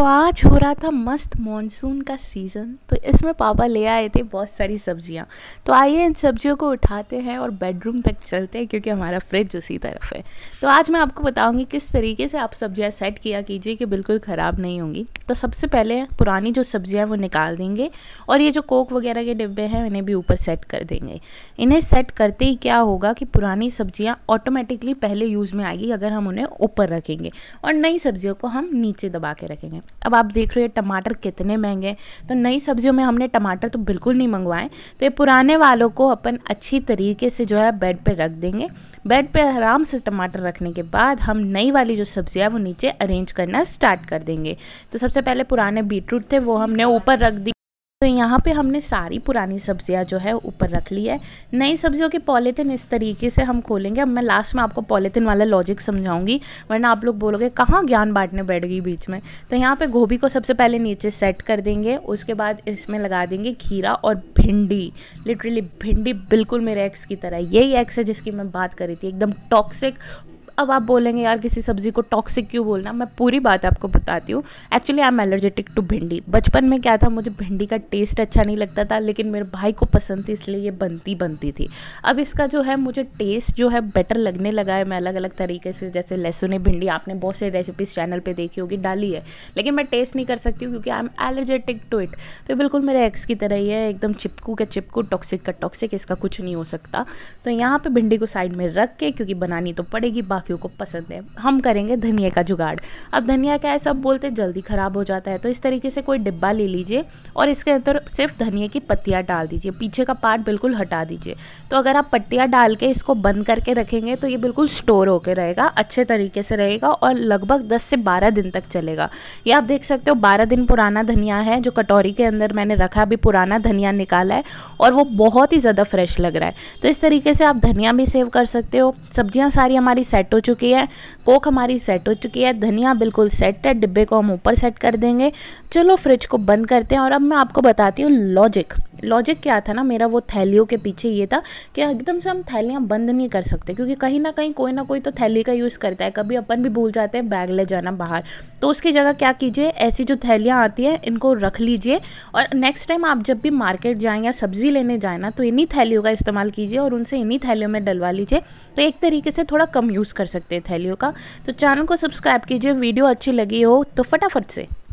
तो आज हो रहा था मस्त मॉनसून का सीज़न तो इसमें पापा ले आए थे बहुत सारी सब्जियां तो आइए इन सब्जियों को उठाते हैं और बेडरूम तक चलते हैं क्योंकि हमारा फ्रिज उसी तरफ है तो आज मैं आपको बताऊंगी किस तरीके से आप सब्जियां सेट किया कीजिए कि बिल्कुल ख़राब नहीं होंगी तो सबसे पहले पुरानी जो सब्जियाँ वो निकाल देंगे और ये जो कोक वगैरह के डिब्बे हैं इन्हें भी ऊपर सेट कर देंगे इन्हें सेट करते ही क्या होगा कि पुरानी सब्जियाँ ऑटोमेटिकली पहले यूज़ में आएगी अगर हम उन्हें ऊपर रखेंगे और नई सब्जियों को हम नीचे दबा के रखेंगे अब आप देख रहे हो टमाटर कितने महंगे तो नई सब्जियों में हमने टमाटर तो बिल्कुल नहीं मंगवाए तो ये पुराने वालों को अपन अच्छी तरीके से जो है बेड पर रख देंगे बेड पे आराम से टमाटर रखने के बाद हम नई वाली जो सब्जियाँ वो नीचे अरेंज करना स्टार्ट कर देंगे तो सबसे पहले पुराने बीटरूट थे वो हमने ऊपर रख दी तो यहाँ पे हमने सारी पुरानी सब्जियाँ जो है ऊपर रख ली है नई सब्जियों के पॉलीथिन इस तरीके से हम खोलेंगे अब मैं लास्ट में आपको पॉलीथिन वाला लॉजिक समझाऊंगी वरना आप लोग बोलोगे कहाँ ज्ञान बांटने बैठ गई बीच में तो यहाँ पे गोभी को सबसे पहले नीचे सेट कर देंगे उसके बाद इसमें लगा देंगे खीरा और भिंडी लिटरली भिंडी बिल्कुल मेरे एक्स की तरह यही एक्स है जिसकी मैं बात कर रही थी एकदम टॉक्सिक अब आप बोलेंगे यार किसी सब्ज़ी को टॉक्सिक क्यों बोलना मैं पूरी बात आपको बताती हूँ actually I am allergetic to bhindi बचपन में क्या था मुझे भिंडी का टेस्ट अच्छा नहीं लगता था लेकिन मेरे भाई को पसंद थी इसलिए ये बनती बनती थी अब इसका जो है मुझे टेस्ट जो है बेटर लगने लगा है मैं अलग अलग तरीके से जैसे लहसुन भिंडी आपने बहुत सारी रेसिपीज़ चैनल पर देखी होगी डाली है लेकिन मैं टेस्ट नहीं कर सकती हूँ क्योंकि I am allergetic to it तो बिल्कुल मेरे एक्स की तरह ही है एकदम चिपकू का चिपकू टॉक्सिक का टॉक्सिक इसका कुछ नहीं हो सकता तो यहाँ पर भिंडी को साइड में रख के क्योंकि बनानी तो पड़ेगी बाकी काफ़ियों को पसंद है हम करेंगे धनिया का जुगाड़ अब धनिया क्या है सब बोलते जल्दी ख़राब हो जाता है तो इस तरीके से कोई डिब्बा ले लीजिए और इसके अंदर सिर्फ धनिया की पत्तियाँ डाल दीजिए पीछे का पार्ट बिल्कुल हटा दीजिए तो अगर आप पत्तियाँ डाल के इसको बंद करके रखेंगे तो ये बिल्कुल स्टोर होकर रहेगा अच्छे तरीके से रहेगा और लगभग दस से बारह दिन तक चलेगा ये आप देख सकते हो बारह दिन पुराना धनिया है जो कटोरी के अंदर मैंने रखा अभी पुराना धनिया निकाला है और वो बहुत ही ज़्यादा फ्रेश लग रहा है तो इस तरीके से आप धनिया भी सेव कर सकते हो सब्जियाँ सारी हमारी सेट सेट हो चुकी है कोक हमारी सेट हो चुकी है धनिया बिल्कुल सेट है डिब्बे को हम ऊपर सेट कर देंगे चलो फ्रिज को बंद करते हैं और अब मैं आपको बताती हूँ लॉजिक लॉजिक क्या था ना मेरा वो थैलियों के पीछे ये था कि एकदम से हम थैलियाँ बंद नहीं कर सकते क्योंकि कहीं ना कहीं कोई ना कोई तो थैली का यूज़ करता है कभी अपन भी भूल जाते हैं बैग ले जाना बाहर तो उसकी जगह क्या कीजिए ऐसी जो थैलियाँ आती हैं इनको रख लीजिए और नेक्स्ट टाइम आप जब भी मार्केट जाएँ या सब्ज़ी लेने जाएँ ना तो इन्हीं थैलियों का इस्तेमाल कीजिए और उनसे इन्हीं थैलियों में डलवा लीजिए तो एक तरीके से थोड़ा कम यूज़ कर सकते हैं थैलियों का तो चैनल को सब्सक्राइब कीजिए वीडियो अच्छी लगी हो तो फटाफट से